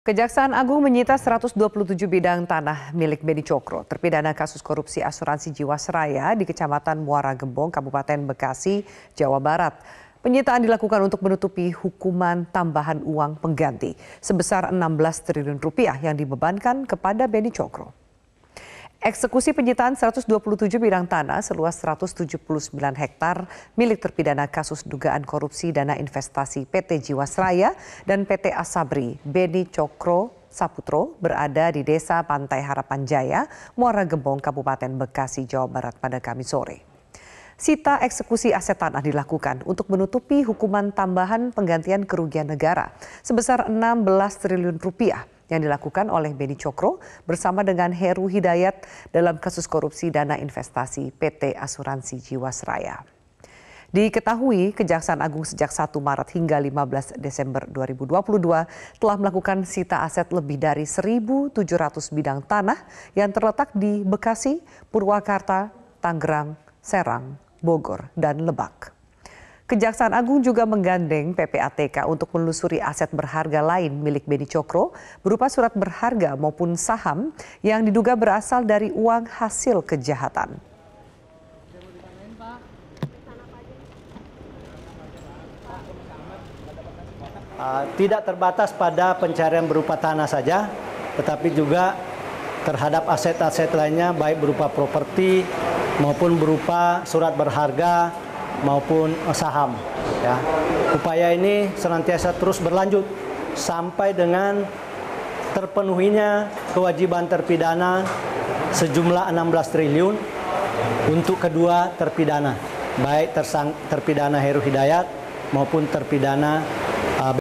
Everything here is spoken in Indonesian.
Kejaksaan Agung menyita 127 bidang tanah milik Beni Cokro, terpidana kasus korupsi asuransi Jiwasraya di Kecamatan Muara Gembong, Kabupaten Bekasi, Jawa Barat. Penyitaan dilakukan untuk menutupi hukuman tambahan uang pengganti sebesar 16 triliun rupiah yang dibebankan kepada Beni Cokro. Eksekusi penyitaan 127 bidang tanah seluas 179 hektar milik terpidana kasus dugaan korupsi dana investasi PT Jiwasraya dan PT Asabri Beni Cokro Saputro berada di Desa Pantai Harapan Jaya, Muara Gembong, Kabupaten Bekasi, Jawa Barat pada Kamis sore. Sita eksekusi aset tanah dilakukan untuk menutupi hukuman tambahan penggantian kerugian negara sebesar 16 triliun rupiah yang dilakukan oleh Beni Cokro bersama dengan Heru Hidayat dalam kasus korupsi dana investasi PT Asuransi Jiwasraya. Diketahui Kejaksaan Agung sejak 1 Maret hingga 15 Desember 2022 telah melakukan sita aset lebih dari 1.700 bidang tanah yang terletak di Bekasi, Purwakarta, Tangerang, Serang, Bogor, dan Lebak. Kejaksaan Agung juga menggandeng PPATK untuk menelusuri aset berharga lain milik Beni Cokro berupa surat berharga maupun saham yang diduga berasal dari uang hasil kejahatan. Ah, tidak terbatas pada pencarian berupa tanah saja, tetapi juga terhadap aset-aset lainnya baik berupa properti maupun berupa surat berharga maupun eh, saham. Ya. Upaya ini senantiasa terus berlanjut sampai dengan terpenuhinya kewajiban terpidana sejumlah 16 triliun untuk kedua terpidana, baik tersang, terpidana Heru Hidayat maupun terpidana